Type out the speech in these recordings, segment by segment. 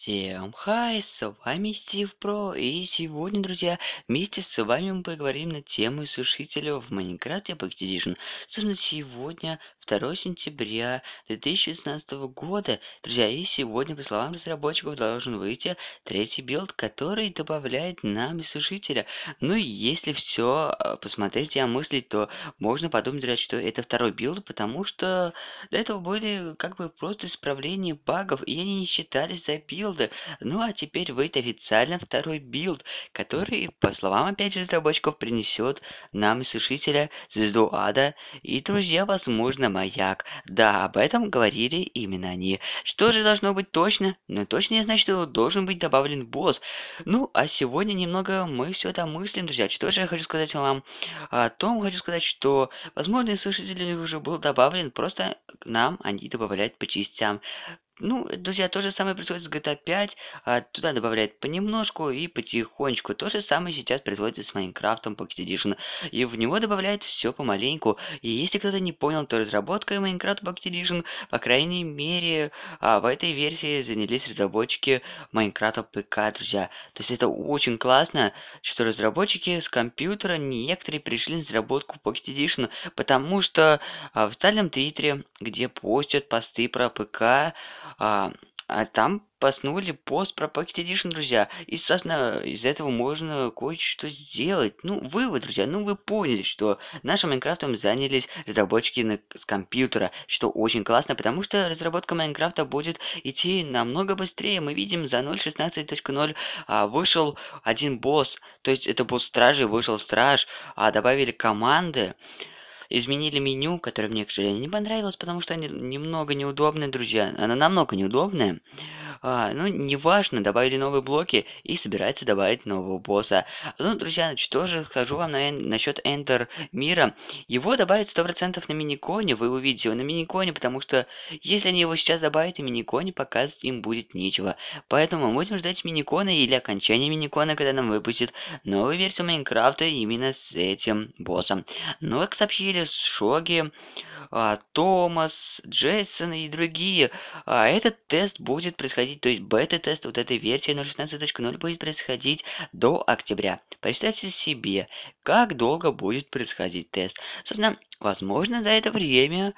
Всем хай, с вами Стив Про, и сегодня, друзья, вместе с вами мы поговорим на тему сушителя в Майнкрафте Epic Edition. Собственно, сегодня, 2 сентября 2016 года, друзья, и сегодня, по словам разработчиков, должен выйти третий билд, который добавляет нам сушителя. Ну и если все а, посмотреть и омыслить, то можно подумать, друзья, что это второй билд, потому что до этого были как бы просто исправления багов, и они не считались за билд билда. Ну а теперь выйдет официально второй билд, который, по словам опять же разработчиков, принесет нам Сушителя Звезду Ада и, друзья, возможно, Маяк. Да, об этом говорили именно они. Что же должно быть точно? Ну точно я знаю, что должен быть добавлен босс. Ну, а сегодня немного мы все это мыслим, друзья. Что же я хочу сказать вам? А, о том хочу сказать, что, возможно, слушатель уже был добавлен, просто нам они добавляют по частям. Ну, э, друзья, то же самое происходит с GTA 5. А, туда добавляют понемножку и потихонечку. То же самое сейчас производится с Майнкрафтом Pocket Edition. И в него добавляют все помаленьку. И если кто-то не понял, то разработка Майнкрафта Pocket Edition, по крайней мере, а, в этой версии занялись разработчики Майнкрафта ПК, друзья. То есть это очень классно, что разработчики с компьютера некоторые пришли на разработку Pocket Edition, потому что а, в стальном твиттере, где постят посты про ПК, а, а там поснули пост про Pocket Edition, друзья. И, соответственно, из этого можно кое-что сделать. Ну, вывод, друзья, ну вы поняли, что нашим Майнкрафтом занялись разработчики на... с компьютера, что очень классно, потому что разработка Майнкрафта будет идти намного быстрее. Мы видим, за 0.16.0 а, вышел один босс, то есть это босс стражи, вышел страж, а добавили команды изменили меню, которое мне, к сожалению, не понравилось, потому что они немного неудобные, друзья. Оно намного неудобное. А, ну, неважно, добавили новые блоки и собирается добавить нового босса. Ну, друзья, значит, тоже скажу вам на, насчет Эндер Мира. Его добавят 100% на миниконе, вы увидите его на миниконе, потому что если они его сейчас добавят на миниконе, показывать им будет нечего. Поэтому мы будем ждать миникона или окончания миникона, когда нам выпустят новую версию Майнкрафта именно с этим боссом. Ну, как сообщили Шоги, а, Томас, Джейсон и другие, а, этот тест будет происходить происходить, то есть бета-тест вот этой версии 0.16.0 будет происходить до октября. Представьте себе, как долго будет происходить тест. Собственно, возможно, за это время...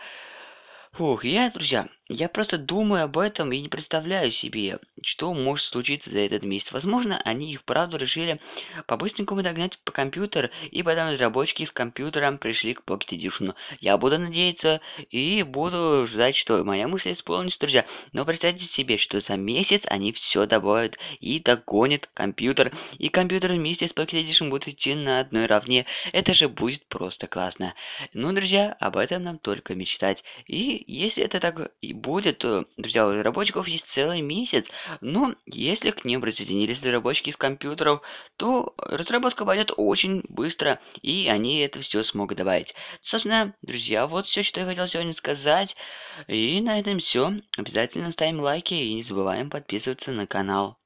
Фух, я, друзья, я просто думаю об этом и не представляю себе, что может случиться за этот месяц. Возможно, они и вправду решили по-быстренькому догнать по компьютер, и потом разработчики с компьютером пришли к Pocket Edition. Я буду надеяться и буду ждать, что моя мысль исполнится, друзья. Но представьте себе, что за месяц они все добавят и догонят компьютер, и компьютер вместе с Pocket Edition будут идти на одной равне. Это же будет просто классно. Ну, друзья, об этом нам только мечтать. И если это так и будет, э, друзья, у разработчиков есть целый месяц, но если к ним присоединились разработчики из компьютеров, то разработка пойдет очень быстро, и они это все смогут добавить. Собственно, друзья, вот все, что я хотел сегодня сказать, и на этом все. Обязательно ставим лайки и не забываем подписываться на канал.